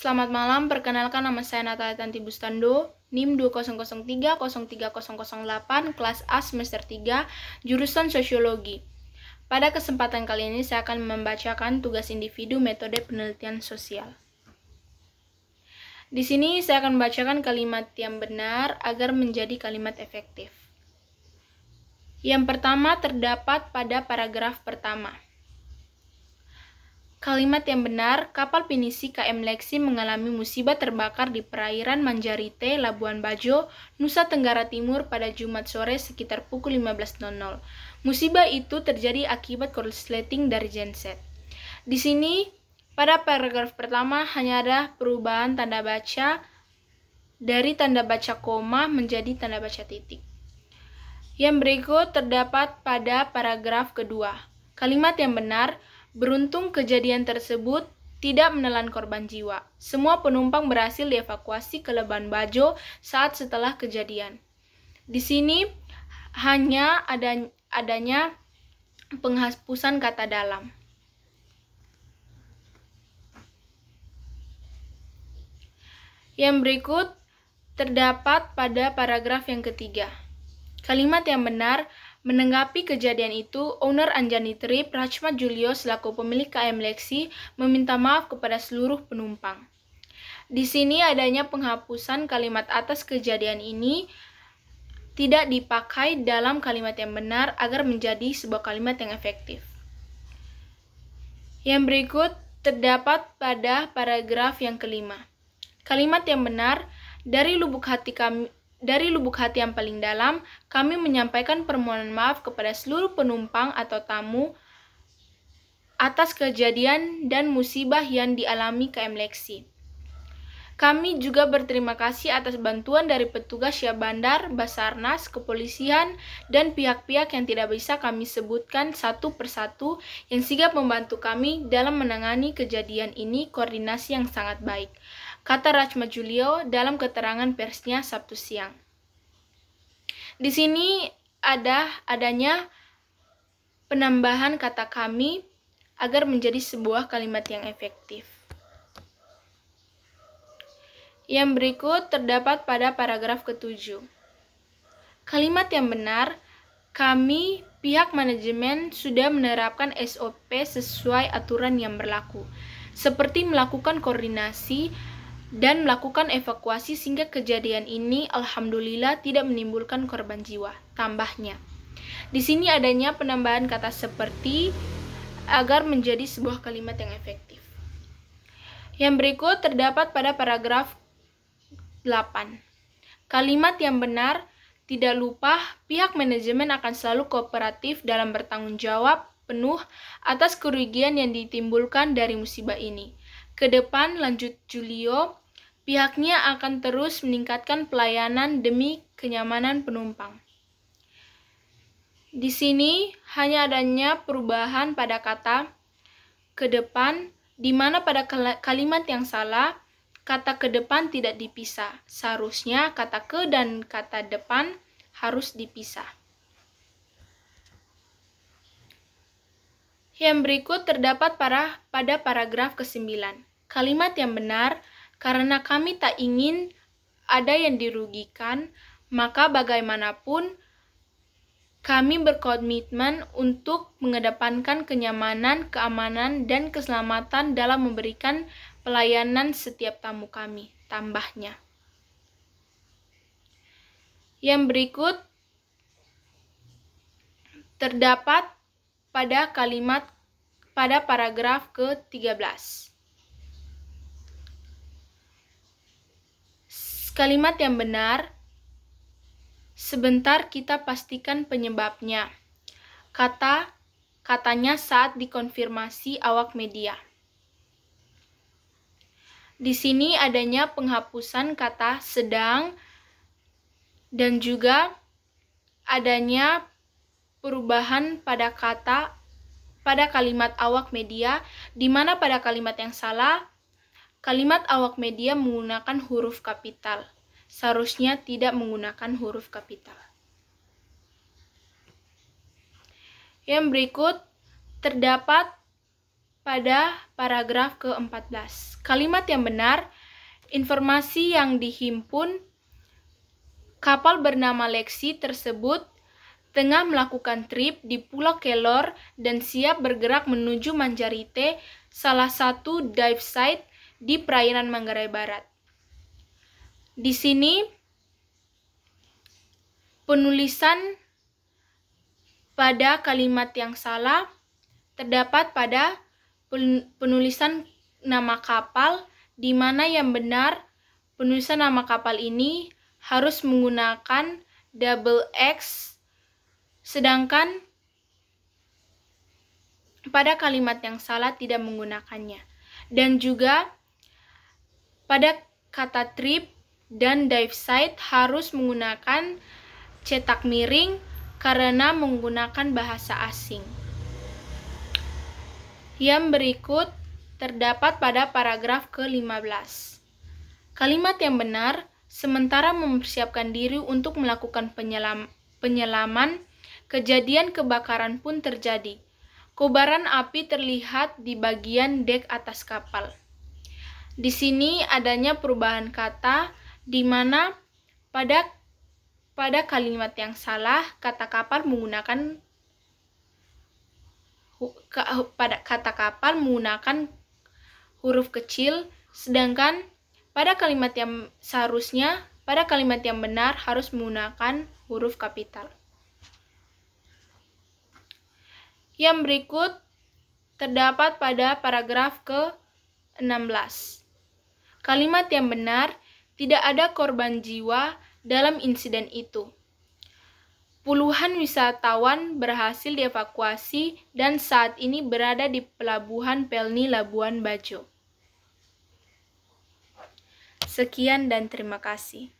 Selamat malam, perkenalkan nama saya Natalia Tanti Bustando, NIM 2003-03008, kelas A semester 3, jurusan Sosiologi. Pada kesempatan kali ini saya akan membacakan tugas individu metode penelitian sosial. Di sini saya akan membacakan kalimat yang benar agar menjadi kalimat efektif. Yang pertama terdapat pada paragraf pertama. Kalimat yang benar, kapal pinisi KM Lexi mengalami musibah terbakar di perairan Manjarite, Labuan Bajo, Nusa Tenggara Timur pada Jumat sore sekitar pukul 15.00. Musibah itu terjadi akibat korsleting dari genset. Di sini, pada paragraf pertama hanya ada perubahan tanda baca dari tanda baca koma menjadi tanda baca titik. Yang berikut terdapat pada paragraf kedua. Kalimat yang benar, Beruntung kejadian tersebut tidak menelan korban jiwa. Semua penumpang berhasil dievakuasi ke Leban Bajo saat setelah kejadian. Di sini hanya adanya penghapusan kata dalam. Yang berikut terdapat pada paragraf yang ketiga. Kalimat yang benar Menanggapi kejadian itu, owner Anjani Trip, Rachmat Julio selaku pemilik KM Lexi meminta maaf kepada seluruh penumpang. Di sini adanya penghapusan kalimat atas kejadian ini tidak dipakai dalam kalimat yang benar agar menjadi sebuah kalimat yang efektif. Yang berikut terdapat pada paragraf yang kelima. Kalimat yang benar dari lubuk hati kami dari lubuk hati yang paling dalam, kami menyampaikan permohonan maaf kepada seluruh penumpang atau tamu atas kejadian dan musibah yang dialami KM Lexi. Kami juga berterima kasih atas bantuan dari petugas ya Bandar, Basarnas, kepolisian, dan pihak-pihak yang tidak bisa kami sebutkan satu persatu yang sigap membantu kami dalam menangani kejadian ini koordinasi yang sangat baik kata Rajma Julio dalam keterangan persnya Sabtu siang. Di sini ada adanya penambahan kata kami agar menjadi sebuah kalimat yang efektif. Yang berikut terdapat pada paragraf ketujuh. Kalimat yang benar, kami pihak manajemen sudah menerapkan SOP sesuai aturan yang berlaku, seperti melakukan koordinasi dan melakukan evakuasi sehingga kejadian ini alhamdulillah tidak menimbulkan korban jiwa, tambahnya. Di sini adanya penambahan kata seperti agar menjadi sebuah kalimat yang efektif. Yang berikut terdapat pada paragraf 8. Kalimat yang benar, tidak lupa pihak manajemen akan selalu kooperatif dalam bertanggung jawab penuh atas kerugian yang ditimbulkan dari musibah ini. Kedepan lanjut Julio, Pihaknya akan terus meningkatkan pelayanan demi kenyamanan penumpang. Di sini hanya adanya perubahan pada kata ke depan, di mana pada kalimat yang salah, kata ke depan tidak dipisah. Seharusnya kata ke dan kata depan harus dipisah. Yang berikut terdapat para, pada paragraf ke-9. Kalimat yang benar karena kami tak ingin ada yang dirugikan, maka bagaimanapun kami berkomitmen untuk mengedepankan kenyamanan, keamanan, dan keselamatan dalam memberikan pelayanan setiap tamu kami, tambahnya. Yang berikut terdapat pada kalimat pada paragraf ke-13. Kalimat yang benar, sebentar kita pastikan penyebabnya. Kata katanya saat dikonfirmasi awak media. Di sini adanya penghapusan kata sedang dan juga adanya perubahan pada kata pada kalimat awak media di mana pada kalimat yang salah Kalimat awak media menggunakan huruf kapital. Seharusnya tidak menggunakan huruf kapital. Yang berikut terdapat pada paragraf ke-14. Kalimat yang benar, informasi yang dihimpun kapal bernama Lexi tersebut tengah melakukan trip di Pulau Kelor dan siap bergerak menuju Manjarite, salah satu dive site di perairan Manggarai Barat. Di sini penulisan pada kalimat yang salah terdapat pada penulisan nama kapal di mana yang benar penulisan nama kapal ini harus menggunakan double X sedangkan pada kalimat yang salah tidak menggunakannya. Dan juga pada kata trip dan dive site harus menggunakan cetak miring karena menggunakan bahasa asing. Yang berikut terdapat pada paragraf ke-15. Kalimat yang benar sementara mempersiapkan diri untuk melakukan penyelam penyelaman, kejadian kebakaran pun terjadi. Kobaran api terlihat di bagian dek atas kapal. Di sini adanya perubahan kata di mana pada pada kalimat yang salah kata kapal menggunakan pada kata kapal menggunakan huruf kecil sedangkan pada kalimat yang seharusnya pada kalimat yang benar harus menggunakan huruf kapital. Yang berikut terdapat pada paragraf ke-16. Kalimat yang benar, tidak ada korban jiwa dalam insiden itu. Puluhan wisatawan berhasil dievakuasi dan saat ini berada di pelabuhan Pelni Labuan Bajo. Sekian dan terima kasih.